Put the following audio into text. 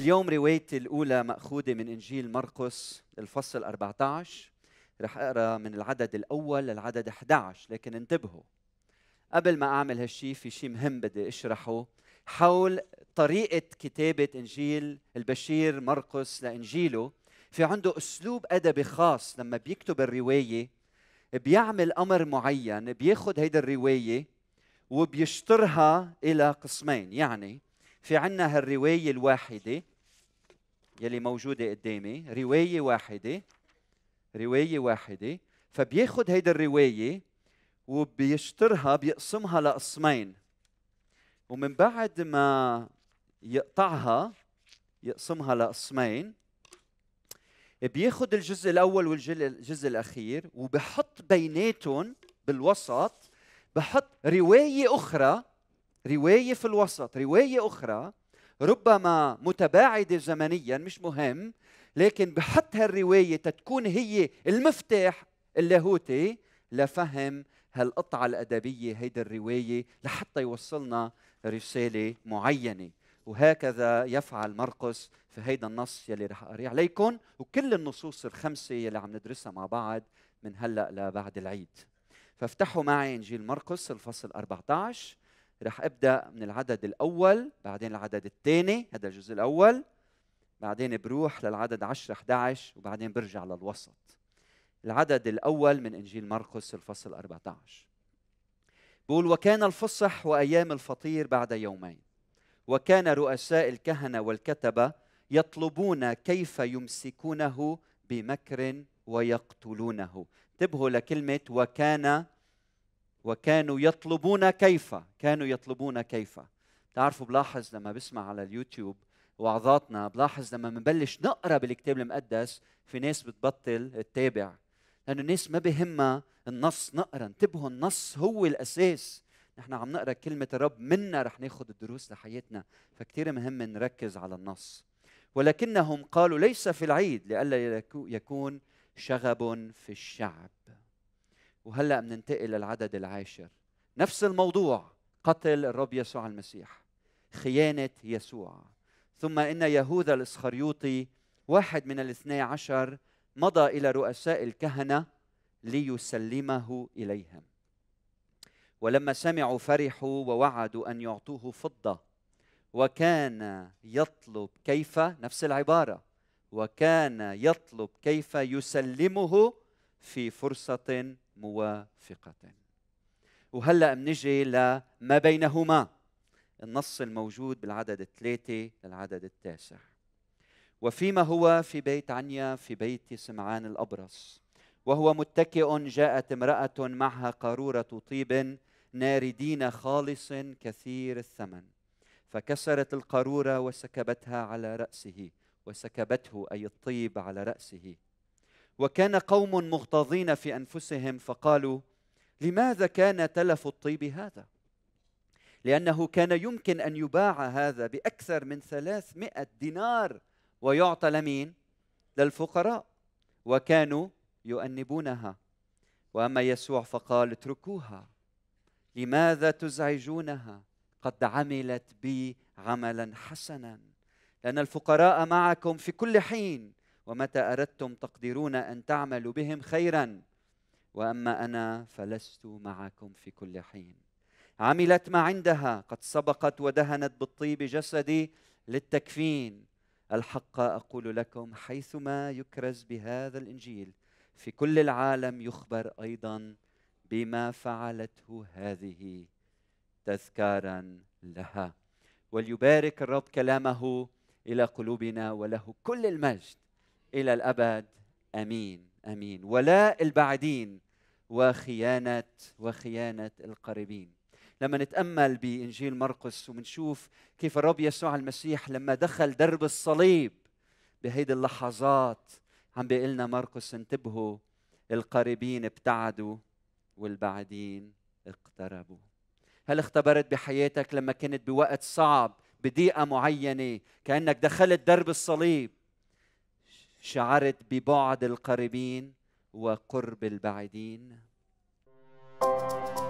اليوم روايتي الأولى مأخوذة من إنجيل مرقس الفصل 14 رح أقرأ من العدد الأول للعدد 11 لكن انتبهوا قبل ما أعمل هالشي في شيء مهم بدي أشرحه حول طريقة كتابة إنجيل البشير مرقس لإنجيله في عنده أسلوب أدبي خاص لما بيكتب الرواية بيعمل أمر معين بياخد هيدي الرواية وبيشطرها إلى قسمين يعني في عنا هالرواية الواحدة يلي موجودة قدامي رواية واحدة رواية واحدة فبياخد هيدا الرواية وبيشترها بيقسمها لقسمين ومن بعد ما يقطعها يقسمها لقسمين بياخد الجزء الاول والجزء الاخير وبحط بيناتهم بالوسط بحط روايه اخرى روايه في الوسط روايه اخرى ربما متباعده زمنيا مش مهم لكن بحط هالروايه تتكون هي المفتاح اللاهوتي لفهم هالقطعه الادبيه هيدي الروايه لحتى يوصلنا رساله معينه وهكذا يفعل مرقس في هيدا النص يلي رح اقريه عليكم وكل النصوص الخمسه يلي عم ندرسها مع بعض من هلا لبعد العيد فافتحوا معي انجيل مرقس الفصل 14 رح ابدا من العدد الاول بعدين العدد الثاني هذا الجزء الاول بعدين بروح للعدد 10 11 وبعدين برجع للوسط العدد الاول من انجيل مرقس الفصل 14 بقول وكان الفصح وايام الفطير بعد يومين وكان رؤساء الكهنه والكتبه يطلبون كيف يمسكونه بمكر ويقتلونه انتبهوا لكلمه وكان وكانوا يطلبون كيف كانوا يطلبون كيف تعرفوا بلاحظ لما بسمع على اليوتيوب وعظاتنا بلاحظ لما بنبلش نقرا بالكتاب المقدس في ناس بتبطل تتابع لانه الناس ما بهمها النص نقرا انتبهوا النص هو الاساس نحن عم نقرا كلمه الرب منا رح ناخذ الدروس لحياتنا فكتير مهم نركز على النص ولكنهم قالوا ليس في العيد لئلا يكون شغب في الشعب وهلا بننتقل للعدد العاشر نفس الموضوع قتل الرب يسوع المسيح خيانة يسوع ثم إن يهوذا الإسخريوطي واحد من الاثني عشر مضى إلى رؤساء الكهنة ليسلمه إليهم ولما سمعوا فرحوا ووعدوا أن يعطوه فضة وكان يطلب كيف نفس العبارة وكان يطلب كيف يسلمه في فرصة موافقة وهلأ منجي لما بينهما النص الموجود بالعدد الثلاثة للعدد التاسع وفيما هو في بيت عنيا في بيت سمعان الأبرص وهو متكئ جاءت امرأة معها قارورة طيب ناردين خالص كثير الثمن فكسرت القارورة وسكبتها على رأسه وسكبته أي الطيب على رأسه وكان قوم مغتاظين في انفسهم فقالوا لماذا كان تلف الطيب هذا لانه كان يمكن ان يباع هذا باكثر من 300 دينار ويعطى لمين للفقراء وكانوا يؤنبونها واما يسوع فقال اتركوها لماذا تزعجونها قد عملت بي عملا حسنا لان الفقراء معكم في كل حين ومتى اردتم تقدرون ان تعملوا بهم خيرا واما انا فلست معكم في كل حين عملت ما عندها قد سبقت ودهنت بالطيب جسدي للتكفين الحق اقول لكم حيثما يكرز بهذا الانجيل في كل العالم يخبر ايضا بما فعلته هذه تذكارا لها وليبارك الرب كلامه الى قلوبنا وله كل المجد الى الابد امين امين ولاء البعدين وخيانه وخيانه القريبين لما نتامل بانجيل مرقس وبنشوف كيف الرب يسوع المسيح لما دخل درب الصليب بهيدي اللحظات عم بيقول لنا مرقس انتبهوا القريبين ابتعدوا والبعدين اقتربوا هل اختبرت بحياتك لما كنت بوقت صعب بضيقة معينة كأنك دخلت درب الصليب شعرت ببعد القريبين وقرب البعيدين thank you